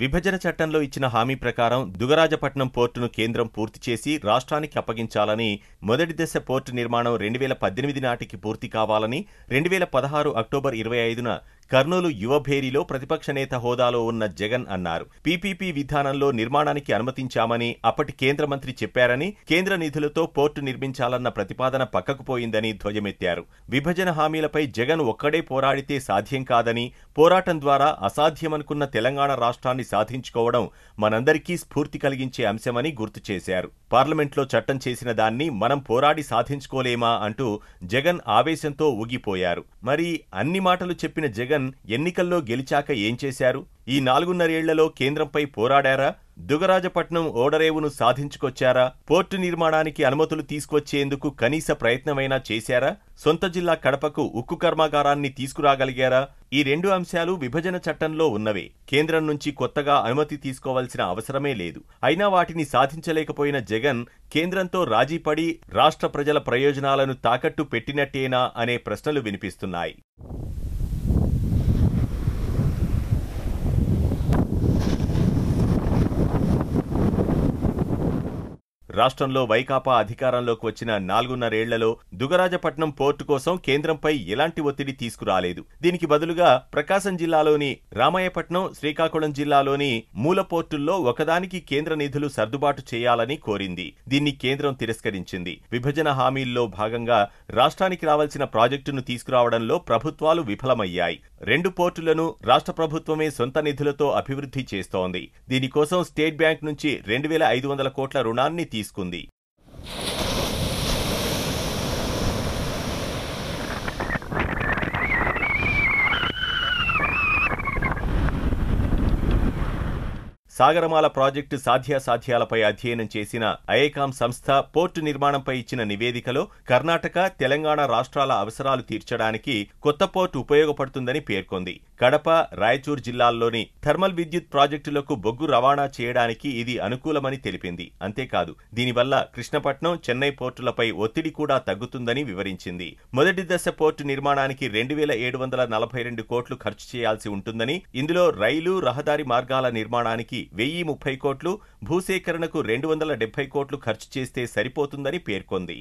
విభజన చట్టంలో ఇచ్చిన హామీ ప్రకారం దుగరాజపట్నం పోర్టును కేంద్రం పూర్తి చేసి రాష్ట్రానికి అప్పగించాలని మొదటి దశ పోర్టు నిర్మాణం రెండు వేల పద్దెనిమిది నాటికి పూర్తి కావాలని రెండు వేల పదహారు అక్టోబర్ ఇరవై ఐదున కర్నూలు యువభేరిలో ప్రతిపక్ష నేత హోదాలో ఉన్న జగన్ అన్నారు పీపీపీ విధానంలో నిర్మాణానికి అనుమతించామని అప్పటి కేంద్ర మంత్రి చెప్పారని కేంద్ర నిధులతో పోర్టు నిర్మించాలన్న ప్రతిపాదన పక్కకుపోయిందని ధ్వజమెత్తారు విభజన హామీలపై జగన్ ఒక్కడే పోరాడితే సాధ్యం కాదని పోరాటం ద్వారా అసాధ్యమనుకున్న తెలంగాణ రాష్ట్రాన్ని సాధించుకోవడం మనందరికీ స్ఫూర్తి కలిగించే అంశమని గుర్తు చేశారు పార్లమెంట్లో చట్టం చేసిన దాన్ని మనం పోరాడి సాధించుకోలేమా అంటూ జగన్ ఆవేశంతో ఊగిపోయారు మరి అన్ని మాటలు చెప్పిన జగన్ ఎన్నికల్లో గెలిచాక ఏం చేశారు ఈ నాలుగున్నరేళ్లలో కేంద్రంపై పోరాడారా దుగరాజపట్నం ఓడరేవును సాధించుకొచ్చారా పోర్టు నిర్మాణానికి అనుమతులు తీసుకొచ్చేందుకు కనీస ప్రయత్నమైనా చేశారా సొంత జిల్లా కడపకు ఉక్కు కర్మాగారాన్ని తీసుకురాగలిగారా ఈ రెండు అంశాలు విభజన చట్టంలో ఉన్నవే కేంద్రం నుంచి కొత్తగా అనుమతి తీసుకోవాల్సిన అవసరమే లేదు అయినా వాటిని సాధించలేకపోయిన జగన్ కేంద్రంతో రాజీపడి రాష్ట్ర ప్రజల ప్రయోజనాలను తాకట్టు పెట్టినట్టేనా అనే ప్రశ్నలు వినిపిస్తున్నాయి రాష్ట్రంలో వైకాపా అధికారంలోకి వచ్చిన నాలుగున్నరేళ్లలో దుగరాజపట్నం పోర్టు కోసం కేంద్రంపై ఎలాంటి ఒత్తిడి తీసుకురాలేదు దీనికి బదులుగా ప్రకాశం జిల్లాలోని రామాయపట్నం శ్రీకాకుళం జిల్లాలోని మూల పోర్టుల్లో ఒకదానికి కేంద్ర నిధులు సర్దుబాటు చేయాలని కోరింది దీన్ని కేంద్రం తిరస్కరించింది విభజన హామీల్లో భాగంగా రాష్ట్రానికి రావాల్సిన ప్రాజెక్టును తీసుకురావడంలో ప్రభుత్వాలు విఫలమయ్యాయి రెండు పోర్టులను రాష్ట్ర ప్రభుత్వమే సొంత నిధులతో అభివృద్ధి చేస్తోంది దీనికోసం స్టేట్ బ్యాంక్ నుంచి రెండు వేల ఐదు వందల కోట్ల రుణాన్ని తీసుకుంది సాగరమాల ప్రాజెక్టు సాధ్యాసాధ్యాలపై అధ్యయనం చేసిన ఐకాం సంస్థ పోర్టు నిర్మాణంపై ఇచ్చిన నివేదికలో కర్ణాటక తెలంగాణ రాష్ట్రాల అవసరాలు తీర్చడానికి కొత్త పోర్టు ఉపయోగపడుతుందని పేర్కొంది కడప రాయచూర్ జిల్లాల్లోని థర్మల్ విద్యుత్ ప్రాజెక్టులకు బొగ్గు రవాణా చేయడానికి ఇది అనుకూలమని తెలిపింది అంతేకాదు దీనివల్ల కృష్ణపట్నం చెన్నై పోర్టులపై ఒత్తిడి కూడా తగ్గుతుందని వివరించింది మొదటి దశ పోర్టు నిర్మాణానికి రెండు వేల ఏడు వందల నలభై రెండు కోట్లు ఖర్చు చేయాల్సి ఉంటుందని ఇందులో రైలు రహదారి మార్గాల నిర్మాణానికి వెయ్యి ముప్పై కోట్లు భూసేకరణకు రెండు వందల డెబ్బై కోట్లు ఖర్చు చేస్తే సరిపోతుందని పేర్కొంది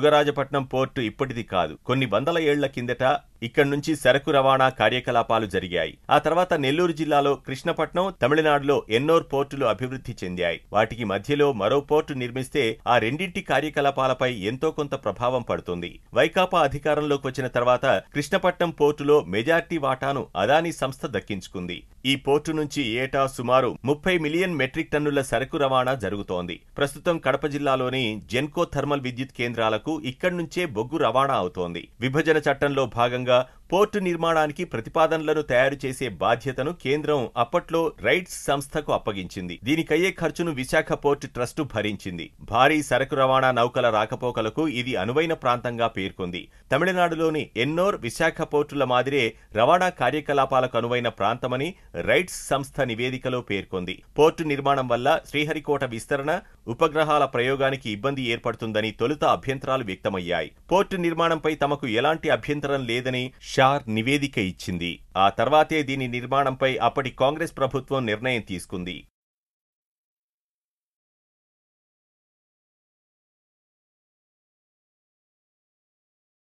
దుగరాజపట్నం పోర్టు ఇప్పటిది కాదు కొన్ని వందల ఏళ్ల కిందట ఇక్కడి నుంచి సరకు రవాణా కార్యకలాపాలు జరిగాయి ఆ తర్వాత నెల్లూరు జిల్లాలో కృష్ణపట్నం తమిళనాడులో ఎన్నోర్ పోర్టులు అభివృద్ధి చెందాయి వాటికి మధ్యలో మరో పోర్టు నిర్మిస్తే ఆ రెండింటి కార్యకలాపాలపై ఎంతో కొంత ప్రభావం పడుతుంది వైకాపా అధికారంలోకి వచ్చిన తర్వాత కృష్ణపట్నం పోర్టులో మెజార్టీ వాటాను అదానీ సంస్థ దక్కించుకుంది ఈ పోర్టు నుంచి ఏటా సుమారు ముప్పై మిలియన్ మెట్రిక్ టన్నుల సరకు రవాణా జరుగుతోంది ప్రస్తుతం కడప జిల్లాలోని జెన్కో థర్మల్ విద్యుత్ కేంద్రాలకు ఇక్కడ్నుంచే నుంచే బొగ్గు రవాణా అవుతోంది విభజన చట్టంలో భాగంగా 个 పోర్టు నిర్మాణానికి ప్రతిపాదనలను తయారు చేసే బాధ్యతను కేంద్రం అప్పట్లో రైట్స్ సంస్థకు అప్పగించింది దీనికయ్యే ఖర్చును విశాఖ పోర్టు ట్రస్టు భరించింది భారీ సరకు రవాణా నౌకల రాకపోకలకు ఇది అనువైన ప్రాంతంగా పేర్కొంది తమిళనాడులోని ఎన్నోర్ విశాఖ పోర్టుల మాదిరే రవాణా కార్యకలాపాలకు అనువైన ప్రాంతమని రైట్స్ సంస్థ నివేదికలో పేర్కొంది పోర్టు నిర్మాణం వల్ల శ్రీహరికోట విస్తరణ ఉపగ్రహాల ప్రయోగానికి ఇబ్బంది ఏర్పడుతుందని తొలుత అభ్యంతరాలు వ్యక్తమయ్యాయి పోర్టు నిర్మాణంపై తమకు ఎలాంటి అభ్యంతరం లేదని చార్ నివేదిక ఇచ్చింది ఆ తర్వాతే దీని నిర్మాణంపై అప్పటి కాంగ్రెస్ ప్రభుత్వం నిర్ణయం తీసుకుంది